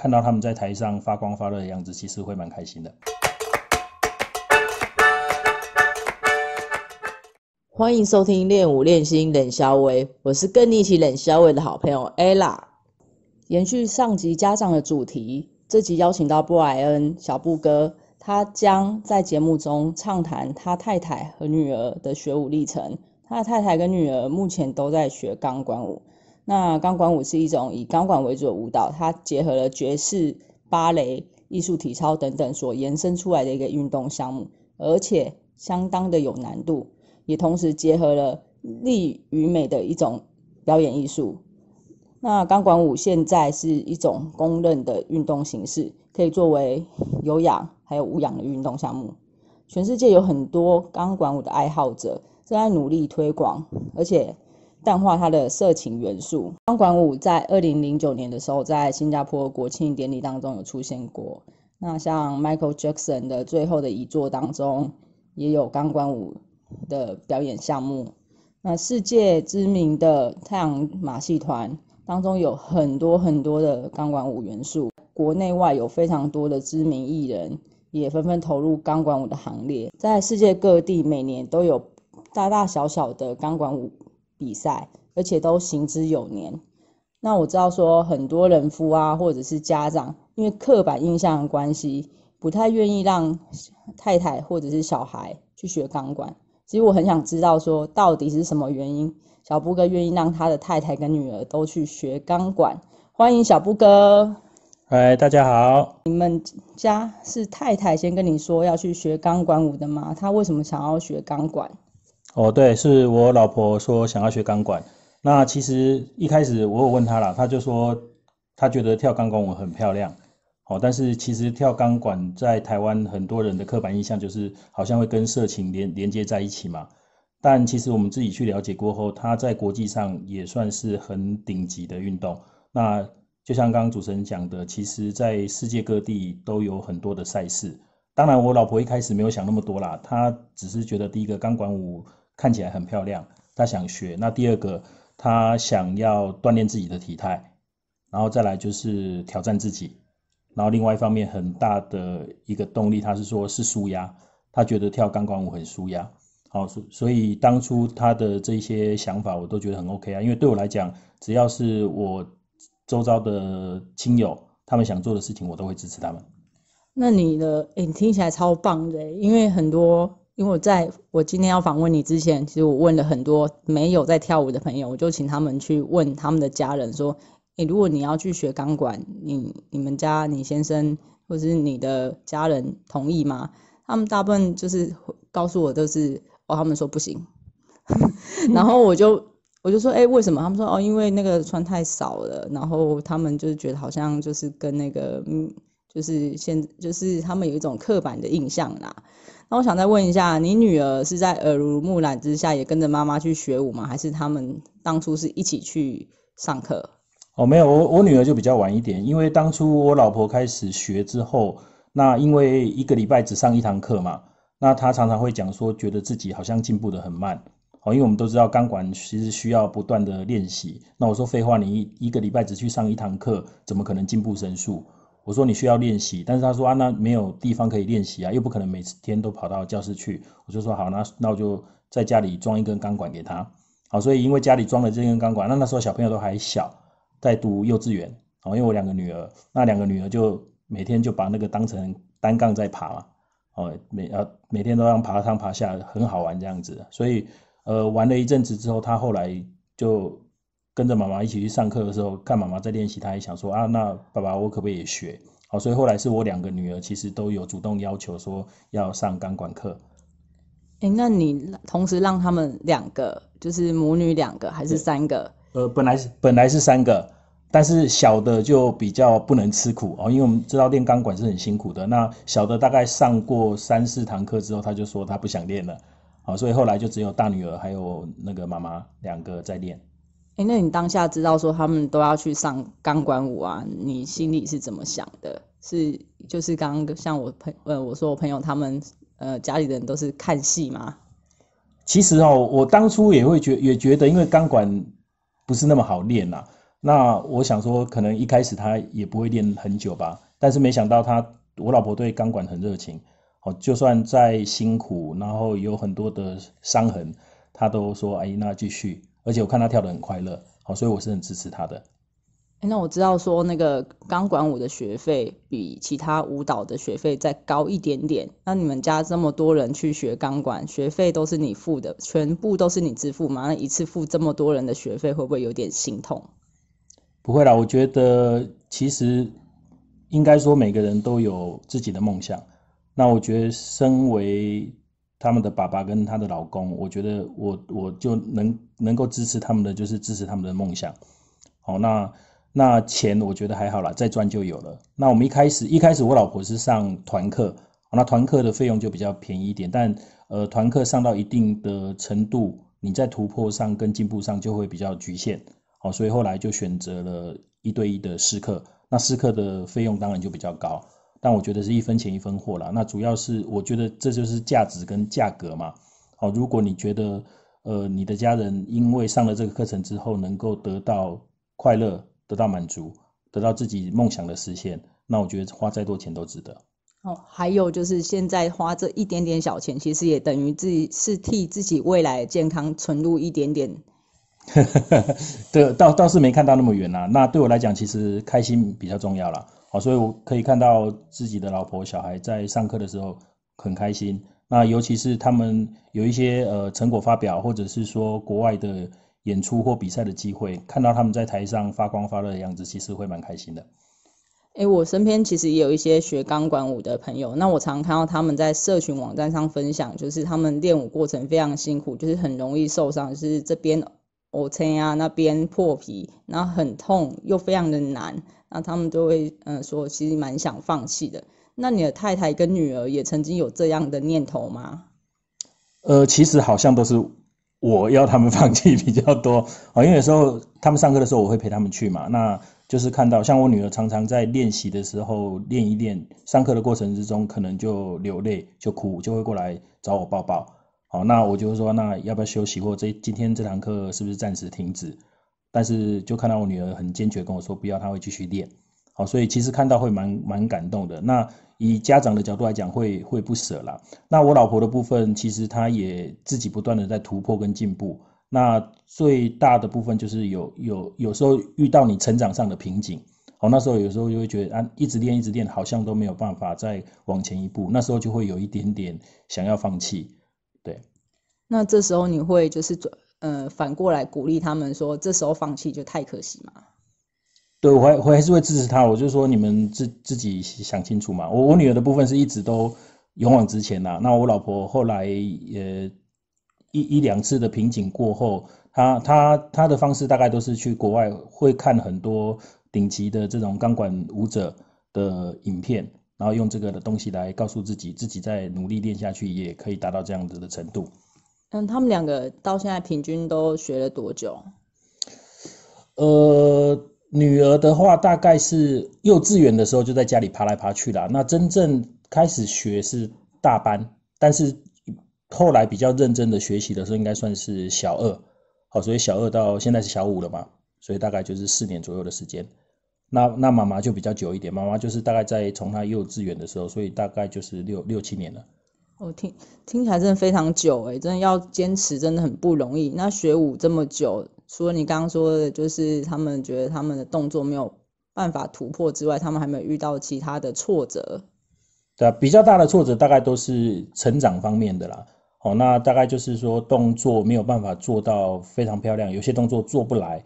看到他们在台上发光发热的样子，其实会蛮开心的。欢迎收听练舞练心冷肖威，我是跟你一起冷肖威的好朋友艾拉。延续上集家长的主题，这集邀请到布莱恩小布哥，他将在节目中畅谈他太太和女儿的学舞历程。他的太太跟女儿目前都在学钢管舞。那钢管舞是一种以钢管为主的舞蹈，它结合了爵士、芭蕾、艺术体操等等所延伸出来的一个运动项目，而且相当的有难度，也同时结合了力与美的一种表演艺术。那钢管舞现在是一种公认的运动形式，可以作为有氧还有无氧的运动项目。全世界有很多钢管舞的爱好者正在努力推广，而且。淡化它的色情元素。钢管舞在二零零九年的时候，在新加坡国庆典礼当中有出现过。那像 Michael Jackson 的最后的遗作当中，也有钢管舞的表演项目。那世界知名的太阳马戏团当中有很多很多的钢管舞元素。国内外有非常多的知名艺人也纷纷投入钢管舞的行列，在世界各地每年都有大大小小的钢管舞。比赛，而且都行之有年。那我知道说很多人夫啊，或者是家长，因为刻板印象的关系，不太愿意让太太或者是小孩去学钢管。其实我很想知道说到底是什么原因，小布哥愿意让他的太太跟女儿都去学钢管。欢迎小布哥，嗨，大家好。你们家是太太先跟你说要去学钢管舞的吗？他为什么想要学钢管？哦，对，是我老婆说想要学钢管。那其实一开始我有问她了，她就说她觉得跳钢管舞很漂亮。哦，但是其实跳钢管在台湾很多人的刻板印象就是好像会跟色情连连接在一起嘛。但其实我们自己去了解过后，它在国际上也算是很顶级的运动。那就像刚刚主持人讲的，其实，在世界各地都有很多的赛事。当然，我老婆一开始没有想那么多啦，她只是觉得第一个钢管舞。看起来很漂亮，他想学。那第二个，他想要锻炼自己的体态，然后再来就是挑战自己。然后另外一方面，很大的一个动力，他是说是舒压，他觉得跳钢管舞很舒压。好，所所以当初他的这些想法，我都觉得很 OK 啊。因为对我来讲，只要是我周遭的亲友他们想做的事情，我都会支持他们。那你的，你听起来超棒的，因为很多。因为我在我今天要访问你之前，其实我问了很多没有在跳舞的朋友，我就请他们去问他们的家人说：“哎，如果你要去学钢管，你你们家你先生或者是你的家人同意吗？”他们大部分就是告诉我都是哦，他们说不行。然后我就我就说：“哎，为什么？”他们说：“哦，因为那个穿太少了。”然后他们就是觉得好像就是跟那个嗯，就是现就是他们有一种刻板的印象啦。那我想再问一下，你女儿是在耳濡目染之下也跟着妈妈去学舞吗？还是他们当初是一起去上课？哦，没有，我我女儿就比较晚一点，因为当初我老婆开始学之后，那因为一个礼拜只上一堂课嘛，那她常常会讲说，觉得自己好像进步的很慢。哦，因为我们都知道钢管其实需要不断的练习，那我说废话，你一个礼拜只去上一堂课，怎么可能进步神速？我说你需要练习，但是他说啊，那没有地方可以练习啊，又不可能每天都跑到教室去。我就说好，那那我就在家里装一根钢管给他。好，所以因为家里装了这根钢管，那那时候小朋友都还小，在读幼稚园。好，因为我两个女儿，那两个女儿就每天就把那个当成单杠在爬嘛。哦，每呃每天都让爬上爬下，很好玩这样子。所以呃玩了一阵子之后，他后来就。跟着妈妈一起去上课的时候，看妈妈在练习，她也想说啊，那爸爸我可不可以也学？好，所以后来是我两个女儿其实都有主动要求说要上钢管课。哎，那你同时让他们两个，就是母女两个还是三个？呃，本来是本来是三个，但是小的就比较不能吃苦哦，因为我们知道练钢管是很辛苦的。那小的大概上过三四堂课之后，他就说他不想练了。好，所以后来就只有大女儿还有那个妈妈两个在练。哎，那你当下知道说他们都要去上钢管舞啊？你心里是怎么想的？是就是刚刚像我朋呃，我说我朋友他们呃，家里人都是看戏吗？其实哦，我当初也会觉也觉得，因为钢管不是那么好练啦。那我想说，可能一开始他也不会练很久吧。但是没想到他，我老婆对钢管很热情。哦，就算再辛苦，然后有很多的伤痕，她都说哎，那继续。而且我看他跳的很快乐，好，所以我是很支持他的。那我知道说那个钢管舞的学费比其他舞蹈的学费再高一点点。那你们家这么多人去学钢管，学费都是你付的，全部都是你支付吗？那一次付这么多人的学费，会不会有点心痛？不会啦，我觉得其实应该说每个人都有自己的梦想。那我觉得身为他们的爸爸跟他的老公，我觉得我我就能能够支持他们的，就是支持他们的梦想。好，那那钱我觉得还好了，再赚就有了。那我们一开始一开始，我老婆是上团课，那团课的费用就比较便宜一点，但呃团课上到一定的程度，你在突破上跟进步上就会比较局限。好，所以后来就选择了一对一的私课，那私课的费用当然就比较高。但我觉得是一分钱一分货了。那主要是我觉得这就是价值跟价格嘛。好，如果你觉得呃你的家人因为上了这个课程之后能够得到快乐、得到满足、得到自己梦想的实现，那我觉得花再多钱都值得。好，还有就是现在花这一点点小钱，其实也等于自己是替自己未来健康存入一点点。对，倒倒是没看到那么远啊。那对我来讲，其实开心比较重要了。好，所以我可以看到自己的老婆、小孩在上课的时候很开心。那尤其是他们有一些呃成果发表，或者是说国外的演出或比赛的机会，看到他们在台上发光发热的样子，其实会蛮开心的。哎，我身边其实也有一些学钢管舞的朋友，那我常看到他们在社群网站上分享，就是他们练舞过程非常辛苦，就是很容易受伤，就是这边哦，坑啊，那边破皮，然后很痛，又非常的难。那他们都会嗯说，其实蛮想放弃的。那你的太太跟女儿也曾经有这样的念头吗？呃，其实好像都是我要他们 放弃比较多啊，因为有时候他们上课的时候，我会陪他们去嘛。那就是看到像我女儿常常在练习的时候练一练，上课的过程之中可能就流泪就哭，就会过来找我抱抱。好，那我就说，那要不要休息或这今天这堂课是不是暂时停止？但是就看到我女儿很坚决跟我说不要，她会继续练，好，所以其实看到会蛮蛮感动的。那以家长的角度来讲，会会不舍啦。那我老婆的部分，其实她也自己不断的在突破跟进步。那最大的部分就是有有有时候遇到你成长上的瓶颈，哦，那时候有时候就会觉得啊，一直练一直练，好像都没有办法再往前一步。那时候就会有一点点想要放弃。对，那这时候你会就是转。呃，反过来鼓励他们说，这时候放弃就太可惜嘛。对，我还我还是会支持他。我就说，你们自自己想清楚嘛。我我女儿的部分是一直都勇往直前呐。那我老婆后来，呃，一一两次的瓶颈过后，她她她的方式大概都是去国外，会看很多顶级的这种钢管舞者的影片，然后用这个的东西来告诉自己，自己再努力练下去也可以达到这样子的程度。嗯，他们两个到现在平均都学了多久？呃，女儿的话，大概是幼稚园的时候就在家里爬来爬去啦。那真正开始学是大班，但是后来比较认真的学习的时候，应该算是小二。好，所以小二到现在是小五了嘛，所以大概就是四年左右的时间。那那妈妈就比较久一点，妈妈就是大概在从她幼稚园的时候，所以大概就是六六七年了。哦，听听起来真的非常久哎，真的要坚持真的很不容易。那学舞这么久，除了你刚刚说的，就是他们觉得他们的动作没有办法突破之外，他们还没有遇到其他的挫折。对啊，比较大的挫折大概都是成长方面的啦。哦，那大概就是说动作没有办法做到非常漂亮，有些动作做不来。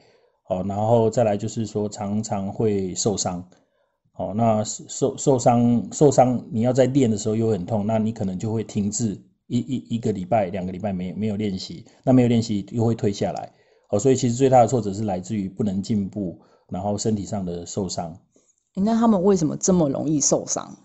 哦，然后再来就是说常常会受伤。哦，那受受伤受伤，你要在练的时候又很痛，那你可能就会停滞一一一个礼拜、两个礼拜没没有练习，那没有练习又会退下来。哦，所以其实最大的挫折是来自于不能进步，然后身体上的受伤。那他们为什么这么容易受伤？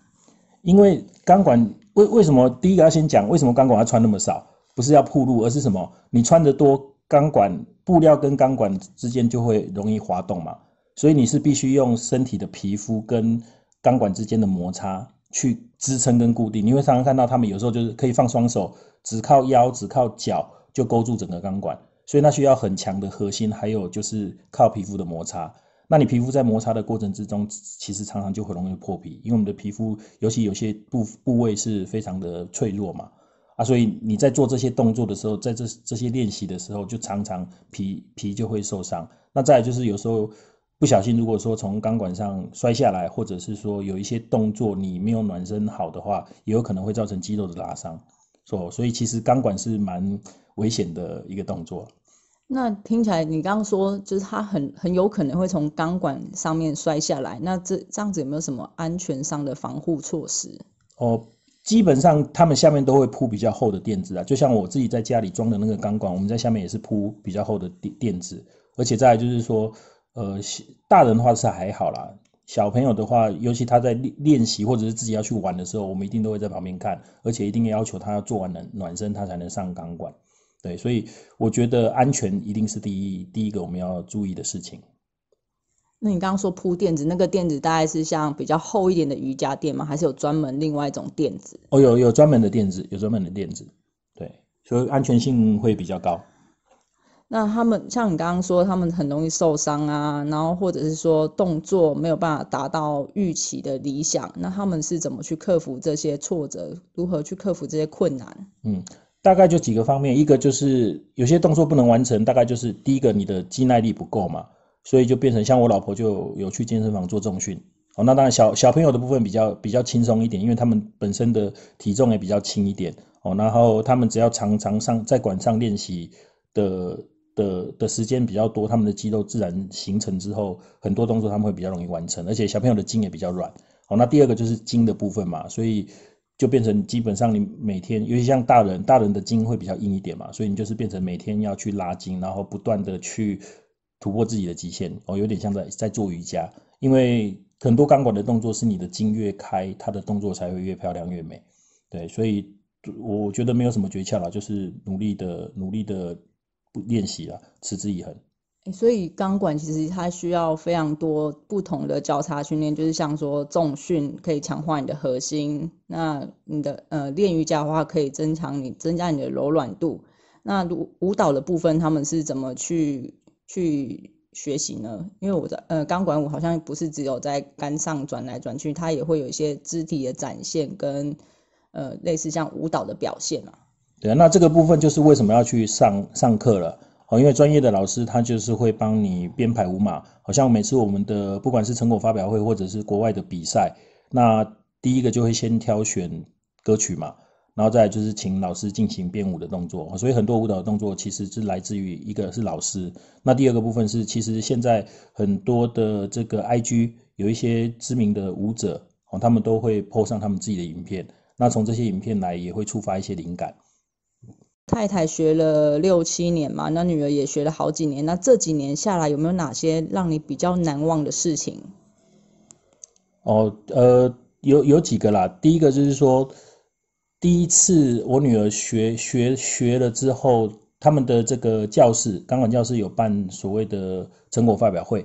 因为钢管为为什么第一个要先讲为什么钢管要穿那么少？不是要铺路，而是什么？你穿的多，钢管布料跟钢管之间就会容易滑动嘛。所以你是必须用身体的皮肤跟钢管之间的摩擦去支撑跟固定。你会常常看到他们有时候就是可以放双手，只靠腰，只靠脚就勾住整个钢管，所以那需要很强的核心，还有就是靠皮肤的摩擦。那你皮肤在摩擦的过程之中，其实常常就很容易破皮，因为我们的皮肤尤其有些部部位是非常的脆弱嘛，啊，所以你在做这些动作的时候，在这这些练习的时候，就常常皮皮就会受伤。那再就是有时候。不小心，如果说从钢管上摔下来，或者是说有一些动作你没有暖身好的话，也有可能会造成肌肉的拉伤。所以其实钢管是蛮危险的一个动作。那听起来你刚刚说，就是它很很有可能会从钢管上面摔下来。那这这样子有没有什么安全上的防护措施？哦，基本上他们下面都会铺比较厚的垫子啊，就像我自己在家里装的那个钢管，我们在下面也是铺比较厚的垫垫子，而且在就是说。呃，大人的话是还好啦，小朋友的话，尤其他在练练习或者是自己要去玩的时候，我们一定都会在旁边看，而且一定要求他要做完暖暖身，他才能上钢管。对，所以我觉得安全一定是第一，第一个我们要注意的事情。那你刚刚说铺垫子，那个垫子大概是像比较厚一点的瑜伽垫吗？还是有专门另外一种垫子？哦，有有专门的垫子，有专门的垫子。对，所以安全性会比较高。那他们像你刚刚说，他们很容易受伤啊，然后或者是说动作没有办法达到预期的理想，那他们是怎么去克服这些挫折？如何去克服这些困难？嗯，大概就几个方面，一个就是有些动作不能完成，大概就是第一个你的肌耐力不够嘛，所以就变成像我老婆就有去健身房做重训哦。那当然小小朋友的部分比较比较轻松一点，因为他们本身的体重也比较轻一点哦，然后他们只要常常上在馆上练习的。的的时间比较多，他们的肌肉自然形成之后，很多动作他们会比较容易完成，而且小朋友的筋也比较软。好，那第二个就是筋的部分嘛，所以就变成基本上你每天，尤其像大人，大人的筋会比较硬一点嘛，所以你就是变成每天要去拉筋，然后不断的去突破自己的极限。哦，有点像在在做瑜伽，因为很多钢管的动作是你的筋越开，它的动作才会越漂亮越美。对，所以我觉得没有什么诀窍了，就是努力的，努力的。不练习了，持之以恒。所以钢管其实它需要非常多不同的交叉训练，就是像说重训可以强化你的核心，那你的呃练瑜伽的话可以增强你增加你的柔软度。那舞舞蹈的部分他们是怎么去去学习呢？因为我的呃钢管舞好像不是只有在杆上转来转去，它也会有一些肢体的展现跟呃类似像舞蹈的表现嘛。对啊，那这个部分就是为什么要去上上课了哦，因为专业的老师他就是会帮你编排舞码。好像每次我们的不管是成果发表会或者是国外的比赛，那第一个就会先挑选歌曲嘛，然后再就是请老师进行编舞的动作。所以很多舞蹈动作其实是来自于一个是老师，那第二个部分是其实现在很多的这个 IG 有一些知名的舞者哦，他们都会 po 上他们自己的影片，那从这些影片来也会触发一些灵感。太太学了六七年嘛，那女儿也学了好几年。那这几年下来，有没有哪些让你比较难忘的事情？哦，呃，有有几个啦。第一个就是说，第一次我女儿学学学了之后，他们的这个教室钢管教室有办所谓的成果发表会。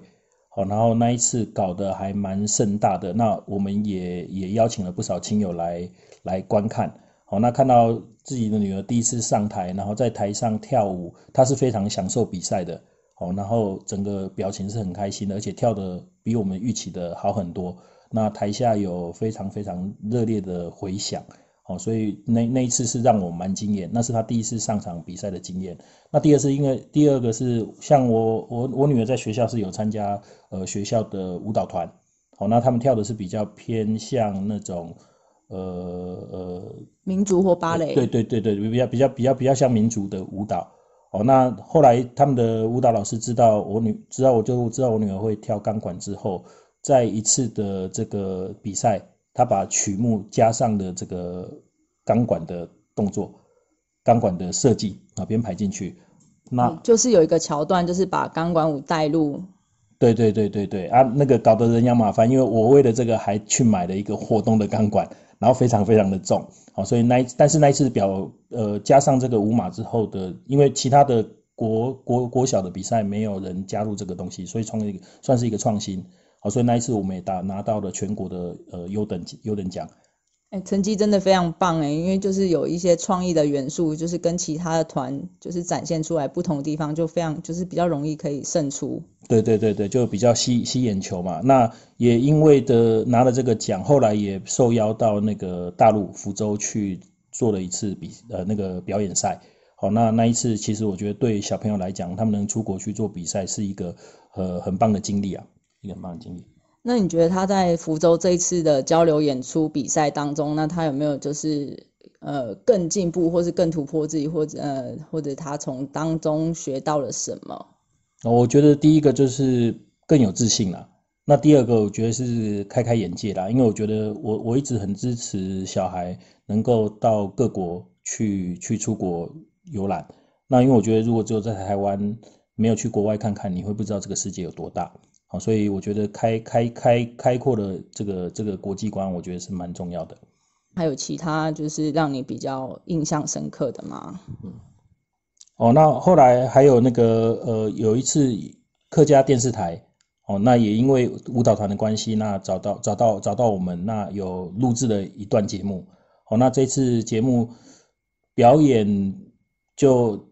好，然后那一次搞得还蛮盛大的，那我们也也邀请了不少亲友来来观看。哦，那看到自己的女儿第一次上台，然后在台上跳舞，她是非常享受比赛的。哦，然后整个表情是很开心的，而且跳的比我们预期的好很多。那台下有非常非常热烈的回响。哦，所以那那一次是让我蛮惊艳，那是她第一次上场比赛的经验。那第二次，因为第二个是像我我我女儿在学校是有参加呃学校的舞蹈团。哦，那他们跳的是比较偏向那种。呃呃，民族或芭蕾，对对对对，比较比较比较比较像民族的舞蹈。哦，那后来他们的舞蹈老师知道我女，知道我就知道我女儿会跳钢管之后，在一次的这个比赛，他把曲目加上了这个钢管的动作、钢管的设计啊编排进去。那就是有一个桥段，就是把钢管舞带入。对对对对对啊，那个搞得人仰马翻，因为我为了这个还去买了一个活动的钢管。然后非常非常的重，好，所以那但是那一次表呃加上这个五码之后的，因为其他的国国国小的比赛没有人加入这个东西，所以创一个算是一个创新，好，所以那一次我们也打拿到了全国的呃优等级优等奖。成绩真的非常棒哎，因为就是有一些创意的元素，就是跟其他的团就是展现出来不同的地方，就非常就是比较容易可以胜出。对对对对，就比较吸吸眼球嘛。那也因为的拿了这个奖，后来也受邀到那个大陆福州去做了一次比呃那个表演赛。好，那那一次其实我觉得对小朋友来讲，他们能出国去做比赛是一个呃很棒的经历啊，一个很棒的经历。那你觉得他在福州这一次的交流演出比赛当中，那他有没有就是呃更进步，或是更突破自己，或者呃或者他从当中学到了什么？我觉得第一个就是更有自信了。那第二个，我觉得是开开眼界了，因为我觉得我我一直很支持小孩能够到各国去去出国游览。那因为我觉得如果只有在台湾没有去国外看看，你会不知道这个世界有多大。所以我觉得开开开开阔的这个这个国际观，我觉得是蛮重要的。还有其他就是让你比较印象深刻的吗？嗯。哦，那后来还有那个呃，有一次客家电视台哦，那也因为舞蹈团的关系，那找到找到找到我们，那有录制了一段节目。哦，那这次节目表演就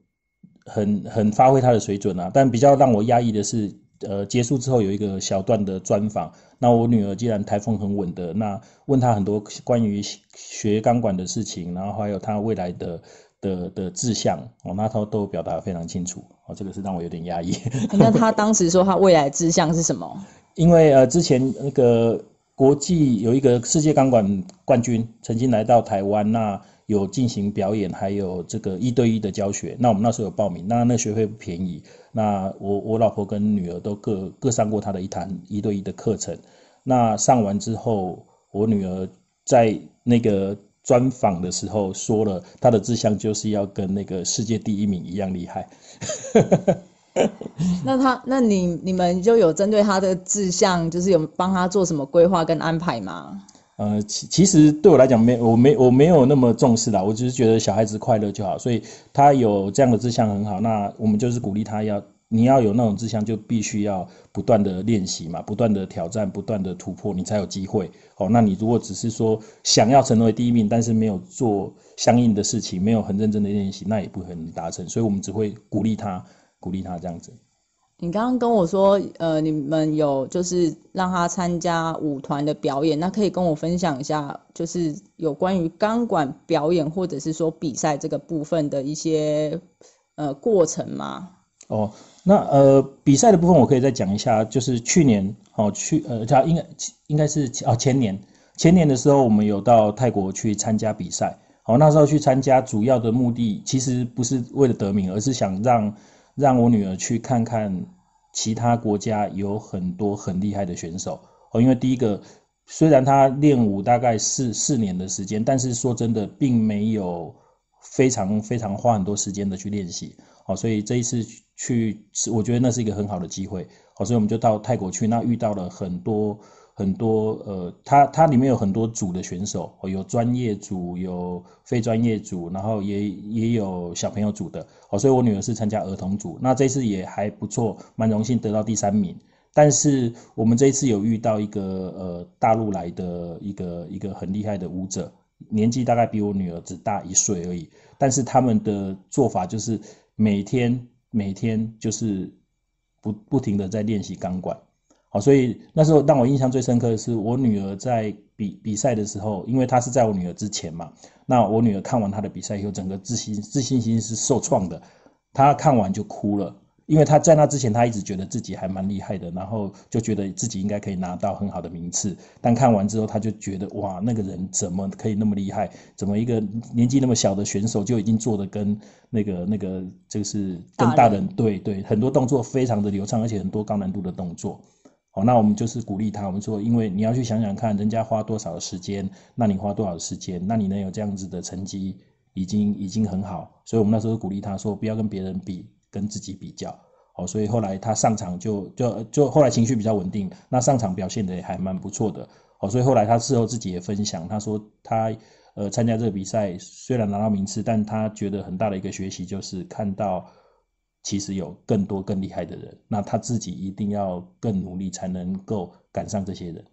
很很发挥他的水准啊，但比较让我压抑的是。呃，结束之后有一个小段的专访。那我女儿既然台风很稳的，那问她很多关于学钢管的事情，然后还有她未来的的的志向，哦，那她都表达非常清楚。哦，这个是让我有点压抑。那她当时说她未来志向是什么？因为呃，之前那个国际有一个世界钢管冠军曾经来到台湾，那。有进行表演，还有这个一对一的教学。那我们那时候有报名，那那学费不便宜。那我我老婆跟女儿都各各上过他的一堂一对一的课程。那上完之后，我女儿在那个专访的时候说了，她的志向就是要跟那个世界第一名一样厉害。那他，那你你们就有针对他的志向，就是有帮他做什么规划跟安排吗？呃，其其实对我来讲没，我没，我没有那么重视啦。我只是觉得小孩子快乐就好，所以他有这样的志向很好。那我们就是鼓励他要，你要有那种志向，就必须要不断的练习嘛，不断的挑战，不断的突破，你才有机会哦。那你如果只是说想要成为第一名，但是没有做相应的事情，没有很认真的练习，那也不可能达成。所以我们只会鼓励他，鼓励他这样子。你刚刚跟我说，呃，你们有就是让他参加舞团的表演，那可以跟我分享一下，就是有关于钢管表演或者是说比赛这个部分的一些呃过程吗？哦，那呃比赛的部分我可以再讲一下，就是去年哦去呃，应该应该是哦前年前年的时候，我们有到泰国去参加比赛。哦，那时候去参加主要的目的其实不是为了得名，而是想让。让我女儿去看看其他国家有很多很厉害的选手哦，因为第一个虽然她练舞大概四四年的时间，但是说真的并没有非常非常花很多时间的去练习哦，所以这一次去我觉得那是一个很好的机会哦，所以我们就到泰国去，那遇到了很多。很多呃，它它里面有很多组的选手，哦，有专业组，有非专业组，然后也也有小朋友组的哦，所以我女儿是参加儿童组，那这次也还不错，蛮荣幸得到第三名。但是我们这一次有遇到一个呃大陆来的一个一个很厉害的舞者，年纪大概比我女儿只大一岁而已，但是他们的做法就是每天每天就是不不停的在练习钢管。好，所以那时候让我印象最深刻的是，我女儿在比比赛的时候，因为她是在我女儿之前嘛，那我女儿看完她的比赛以后，整个自信自信心是受创的，她看完就哭了，因为她在那之前她一直觉得自己还蛮厉害的，然后就觉得自己应该可以拿到很好的名次，但看完之后，她就觉得哇，那个人怎么可以那么厉害？怎么一个年纪那么小的选手就已经做得跟那个那个就是跟大人对对，很多动作非常的流畅，而且很多高难度的动作。好，那我们就是鼓励他。我们说，因为你要去想想看，人家花多少时间，那你花多少时间？那你能有这样子的成绩，已经已经很好。所以我们那时候鼓励他说，不要跟别人比，跟自己比较。好，所以后来他上场就就就后来情绪比较稳定，那上场表现得还蛮不错的。好，所以后来他事后自己也分享，他说他呃参加这个比赛，虽然拿到名次，但他觉得很大的一个学习就是看到。其实有更多更厉害的人，那他自己一定要更努力才能够赶上这些人。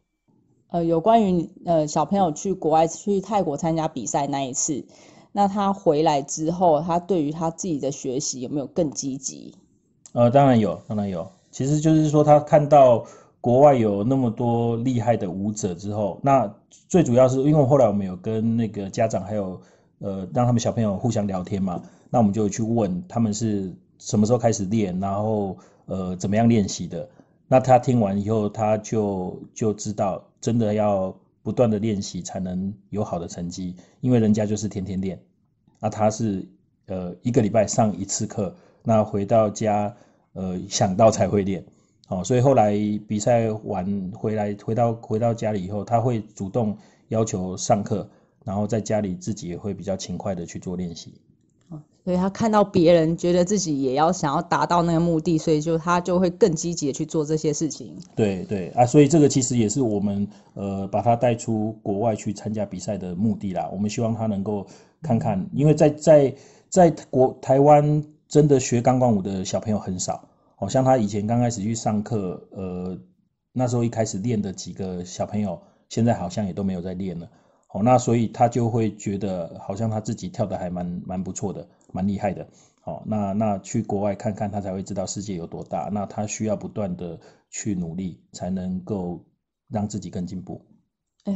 呃，有关于呃小朋友去国外去泰国参加比赛那一次，那他回来之后，他对于他自己的学习有没有更积极？呃，当然有，当然有。其实就是说他看到国外有那么多厉害的舞者之后，那最主要是因为后来我们有跟那个家长还有呃让他们小朋友互相聊天嘛，那我们就去问他们是。什么时候开始练？然后呃，怎么样练习的？那他听完以后，他就就知道，真的要不断的练习才能有好的成绩，因为人家就是天天练。那他是呃一个礼拜上一次课，那回到家呃想到才会练。哦，所以后来比赛完回来回到回到家里以后，他会主动要求上课，然后在家里自己也会比较勤快的去做练习。所以他看到别人，觉得自己也要想要达到那个目的，所以就他就会更积极去做这些事情。对对啊，所以这个其实也是我们呃把他带出国外去参加比赛的目的啦。我们希望他能够看看，因为在在在国台湾真的学钢管舞的小朋友很少，好像他以前刚开始去上课，呃那时候一开始练的几个小朋友，现在好像也都没有在练了。哦，那所以他就会觉得好像他自己跳的还蛮蛮不错的，蛮厉害的。哦，那那去国外看看，他才会知道世界有多大。那他需要不断的去努力，才能够让自己更进步。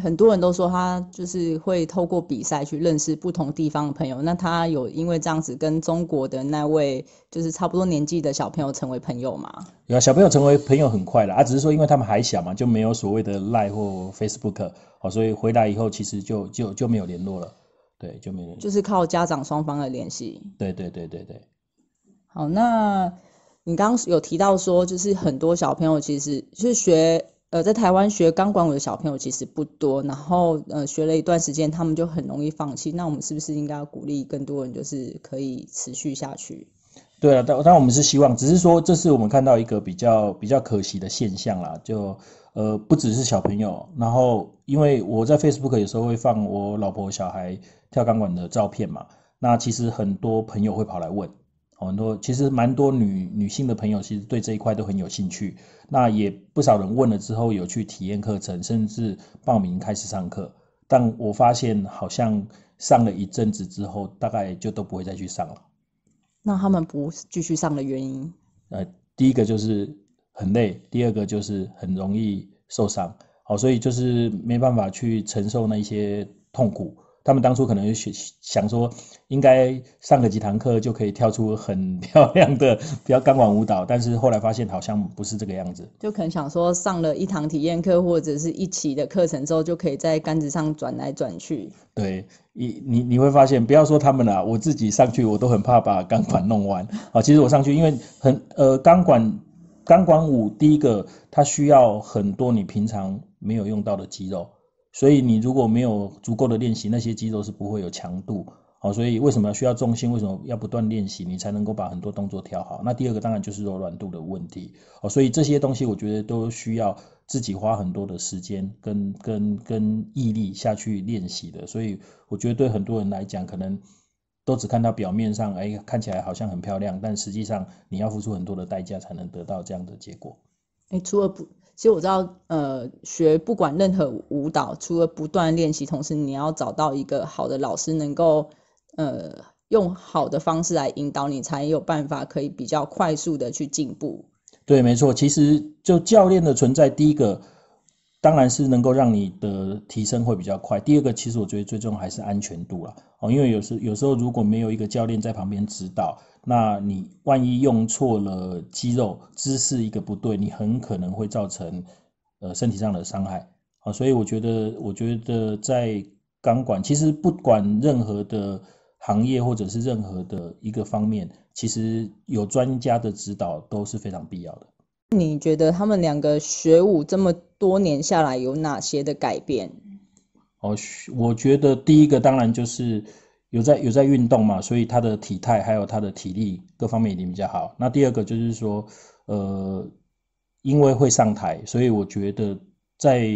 很多人都说他就是会透过比赛去认识不同地方的朋友。那他有因为这样子跟中国的那位就是差不多年纪的小朋友成为朋友吗？有啊，小朋友成为朋友很快的啊，只是说因为他们还小嘛，就没有所谓的赖或 Facebook，哦，所以回来以后其实就就就没有联络了。对，就没有。就是靠家长双方的联系。对对对对对。好，那你刚刚有提到说，就是很多小朋友其实是学。呃，在台湾学钢管舞的小朋友其实不多，然后呃学了一段时间，他们就很容易放弃。那我们是不是应该要鼓励更多人，就是可以持续下去？对啊，但但我们是希望，只是说这是我们看到一个比较比较可惜的现象啦。就呃，不只是小朋友，然后因为我在 Facebook 有时候会放我老婆小孩跳钢管的照片嘛，那其实很多朋友会跑来问。很多其实蛮多女女性的朋友，其实对这一块都很有兴趣。那也不少人问了之后，有去体验课程，甚至报名开始上课。但我发现好像上了一阵子之后，大概就都不会再去上了。那他们不继续上的原因？呃，第一个就是很累，第二个就是很容易受伤。好，所以就是没办法去承受那些痛苦。他们当初可能想说，应该上个几堂课就可以跳出很 漂亮的比较钢管舞蹈，但是后来发现好像不是这个样子。就可能想说，上了一堂体验课或者是一期的课程之后，就可以在杆子上转来转去。对，你你你会发现，不要说他们了，我自己上去我都很怕把钢管弄弯啊。其实我上去，因为很呃钢管钢管舞第一个它需要很多你平常没有用到的肌肉。所以你如果没有足够的练习，那些肌肉是不会有强度。好，所以为什么要需要重心？为什么要不断练习？你才能够把很多动作调好。那第二个当然就是柔软度的问题。哦，所以这些东西我觉得都需要自己花很多的时间跟跟跟毅力下去练习的。所以我觉得对很多人来讲，可能都只看到表面上，哎，看起来好像很漂亮，但实际上你要付出很多的代价才能得到这样的结果。除了不，其实我知道，呃，学不管任何舞蹈，除了不断练习，同时你要找到一个好的老师，能够呃用好的方式来引导你，才有办法可以比较快速的去进步。对，没错，其实就教练的存在，第一个。当然是能够让你的提升会比较快。第二个，其实我觉得最重要还是安全度了哦，因为有时有时候如果没有一个教练在旁边指导，那你万一用错了肌肉姿势一个不对，你很可能会造成呃身体上的伤害啊。所以我觉得，我觉得在钢管，其实不管任何的行业或者是任何的一个方面，其实有专家的指导都是非常必要的。你觉得他们两个学武这么多年下来有哪些的改变？哦，我觉得第一个当然就是有在有在运动嘛，所以他的体态还有他的体力各方面已经比较好。那第二个就是说，呃，因为会上台，所以我觉得在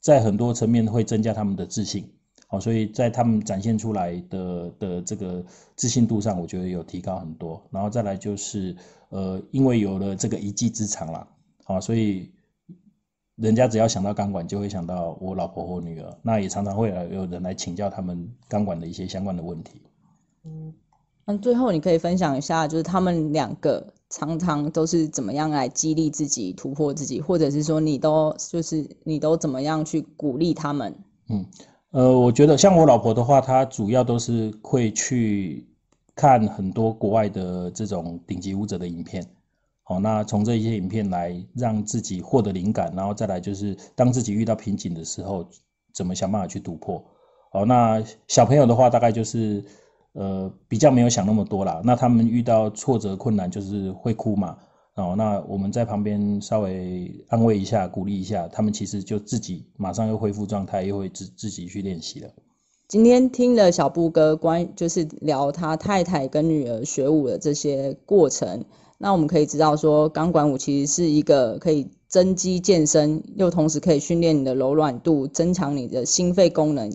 在很多层面会增加他们的自信。好，所以在他们展现出来的的这个自信度上，我觉得有提高很多。然后再来就是，呃，因为有了这个一技之长了，啊，所以人家只要想到钢管，就会想到我老婆或女儿。那也常常会有人来请教他们钢管的一些相关的问题。嗯，那最后你可以分享一下，就是他们两个常常都是怎么样来激励自己、突破自己，或者是说你都就是你都怎么样去鼓励他们？嗯。呃，我觉得像我老婆的话，她主要都是会去看很多国外的这种顶级舞者的影片，好，那从这些影片来让自己获得灵感，然后再来就是当自己遇到瓶颈的时候，怎么想办法去突破。好，那小朋友的话，大概就是，呃，比较没有想那么多啦。那他们遇到挫折困难，就是会哭嘛。哦，那我们在旁边稍微安慰一下、鼓励一下，他们其实就自己马上又恢复状态，又会自自己去练习了。今天听了小布哥关，就是聊他太太跟女儿学舞的这些过程，那我们可以知道说，钢管舞其实是一个可以增肌健身，又同时可以训练你的柔软度，增强你的心肺功能，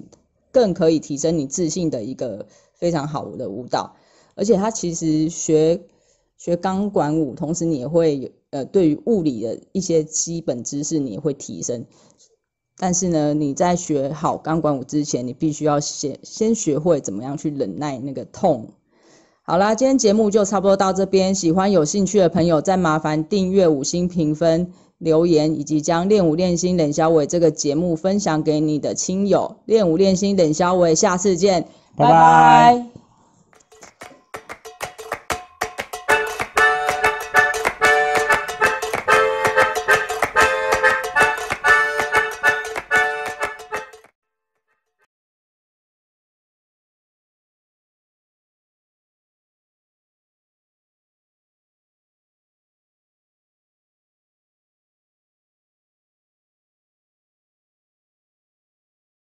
更可以提升你自信的一个非常好的舞蹈。而且他其实学。学钢管舞，同时你也会呃，对于物理的一些基本知识，你会提升。但是呢，你在学好钢管舞之前，你必须要先先学会怎么样去忍耐那个痛。好啦，今天节目就差不多到这边。喜欢有兴趣的朋友，再麻烦订阅、五星评分、留言，以及将《练舞练心》冷小伟这个节目分享给你的亲友。练舞练心，冷小伟，下次见，拜拜。